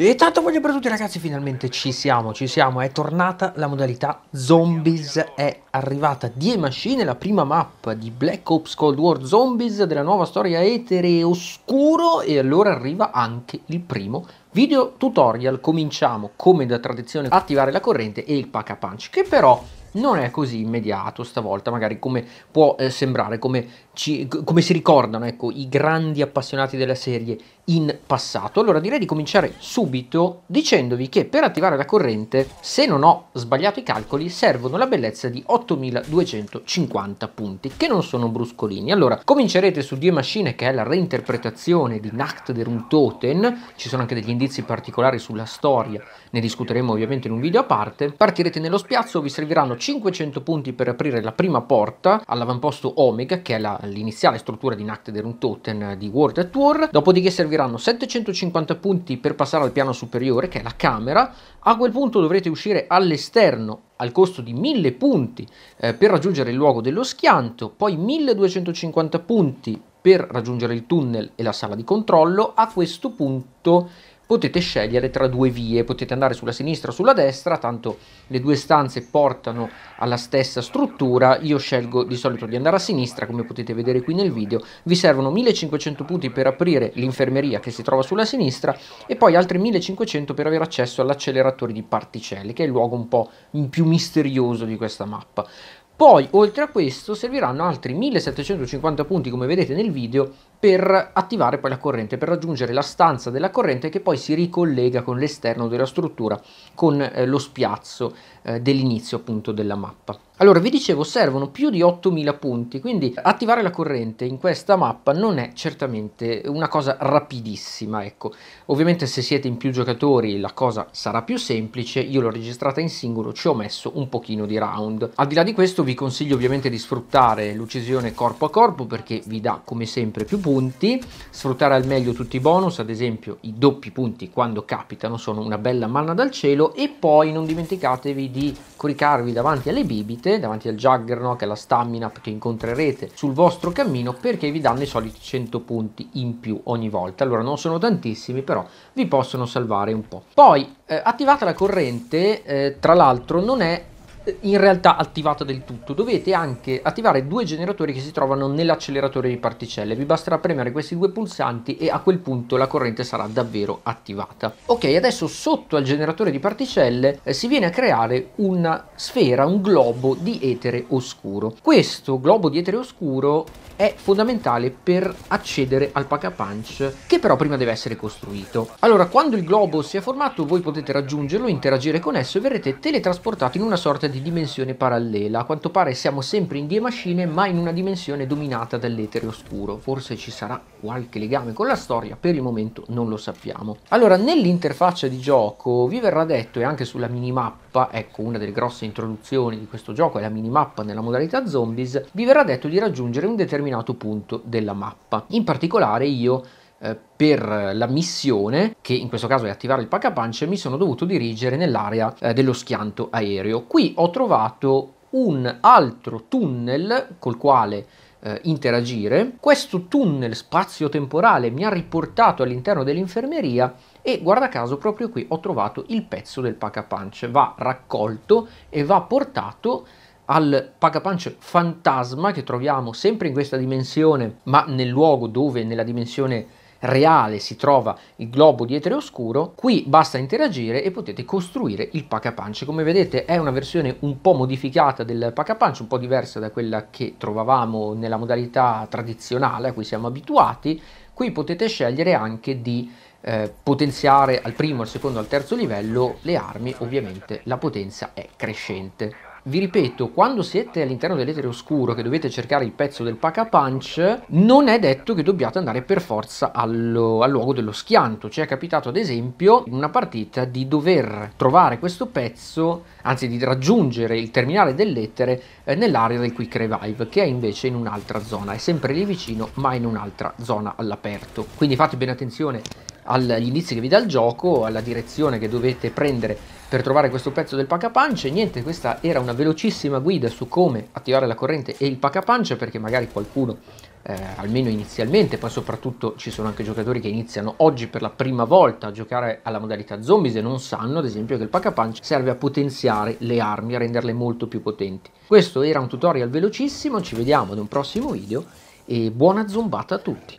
E tanto voglio per tutti ragazzi, finalmente ci siamo, ci siamo, è tornata la modalità Zombies, è arrivata Die Machine, la prima mappa di Black Ops Cold War Zombies della nuova storia etere oscuro e allora arriva anche il primo video tutorial, cominciamo come da tradizione a attivare la corrente e il pack a punch che però non è così immediato stavolta, magari come può eh, sembrare, come, ci, come, si ricordano ecco, i grandi appassionati della serie in passato. Allora direi di cominciare subito dicendovi che per attivare la corrente, se non ho sbagliato i calcoli, servono la bellezza di 8250 punti, che non sono bruscolini. Allora, comincerete su due Machine, che è la reinterpretazione di Nacht der Untoten, ci sono anche degli indizi particolari sulla storia, ne discuteremo ovviamente in un video a parte. Partirete nello spiazzo, vi serviranno 500 punti per aprire la prima porta all'avamposto Omega, che è la, l'iniziale struttura di Nachtederum Toten eh, di World at War, dopodiché serviranno 750 punti per passare al piano superiore, che è la camera, a quel punto dovrete uscire all'esterno al costo di 1000 punti eh, per raggiungere il luogo dello schianto, poi 1250 punti per raggiungere il tunnel e la sala di controllo, a questo punto potete scegliere tra due vie, potete andare sulla sinistra o sulla destra, tanto le due stanze portano alla stessa struttura, io scelgo di solito di andare a sinistra come potete vedere qui nel video, vi servono 1500 punti per aprire l'infermeria che si trova sulla sinistra e poi altri 1500 per avere accesso all'acceleratore di particelle che è il luogo un po' più misterioso di questa mappa. Poi, oltre a questo, serviranno altri 1750 punti, come vedete nel video, per attivare poi la corrente, per raggiungere la stanza della corrente che poi si ricollega con l'esterno della struttura, con eh, lo spiazzo eh, dell'inizio appunto della mappa. Allora, vi dicevo, servono più di 8000 punti, quindi attivare la corrente in questa mappa non è certamente una cosa rapidissima, ecco. Ovviamente se siete in più giocatori la cosa sarà più semplice, io l'ho registrata in singolo, ci ho messo un pochino di round. Al di là di questo vi consiglio ovviamente di sfruttare l'uccisione corpo a corpo perché vi dà come sempre più punti, sfruttare al meglio tutti i bonus, ad esempio i doppi punti quando capitano sono una bella manna dal cielo e poi non dimenticatevi di coricarvi davanti alle bibite vincete davanti al Juggernaut, che è la stamina che incontrerete sul vostro cammino, perché vi danno i soliti 100 punti in più ogni volta. Allora non sono tantissimi, però vi possono salvare un po'. Poi, eh, attivata la corrente, eh, tra l'altro, non è in realtà attivata del tutto. Dovete anche attivare due generatori che si trovano nell'acceleratore di particelle. Vi basterà premere questi due pulsanti e a quel punto la corrente sarà davvero attivata. Ok, adesso sotto al generatore di particelle eh, si viene a creare una sfera, un globo di etere oscuro. Questo globo di etere oscuro è fondamentale per accedere al pack a Punch, che però prima deve essere costruito. Allora, quando il globo si è formato, voi potete raggiungerlo, interagire con esso e verrete teletrasportati in una sorta di di dimensione parallela. A quanto pare siamo sempre in Die Machine, ma in una dimensione dominata dall'etere oscuro. Forse ci sarà qualche legame con la storia, per il momento non lo sappiamo. Allora, nell'interfaccia di gioco vi verrà detto, e anche sulla minimappa, ecco una delle grosse introduzioni di questo gioco è la minimappa nella modalità zombies, vi verrà detto di raggiungere un determinato punto della mappa. In particolare io eh, per la missione, che in questo caso è attivare il pack-a-punch, mi sono dovuto dirigere nell'area eh, dello schianto aereo. Qui ho trovato un altro tunnel col quale eh, interagire. Questo tunnel spazio-temporale mi ha riportato all'interno dell'infermeria e guarda caso proprio qui ho trovato il pezzo del pack-a-punch. Va raccolto e va portato al Pagapunch fantasma che troviamo sempre in questa dimensione, ma nel luogo dove nella dimensione reale si trova il globo di etere oscuro, qui basta interagire e potete costruire il pack a punch. Come vedete è una versione un po' modificata del pack a punch, un po' diversa da quella che trovavamo nella modalità tradizionale a cui siamo abituati. Qui potete scegliere anche di eh, potenziare al primo, al secondo, al terzo livello le armi, ovviamente la potenza è crescente vi ripeto, quando siete all'interno dell'etere oscuro che dovete cercare il pezzo del pack a punch, non è detto che dobbiate andare per forza allo, al luogo dello schianto. Ci è capitato ad esempio in una partita di dover trovare questo pezzo, anzi di raggiungere il terminale dell'etere eh, nell'area del Quick Revive, che è invece in un'altra zona, è sempre lì vicino ma in un'altra zona all'aperto. Quindi fate bene attenzione agli indizi che vi dà il gioco, alla direzione che dovete prendere per trovare questo pezzo del pacapunch e niente, questa era una velocissima guida su come attivare la corrente e il punch perché magari qualcuno eh, almeno inizialmente, poi soprattutto ci sono anche giocatori che iniziano oggi per la prima volta a giocare alla modalità zombies e non sanno ad esempio che il punch serve a potenziare le armi, a renderle molto più potenti. Questo era un tutorial velocissimo, ci vediamo ad un prossimo video e buona zombata a tutti!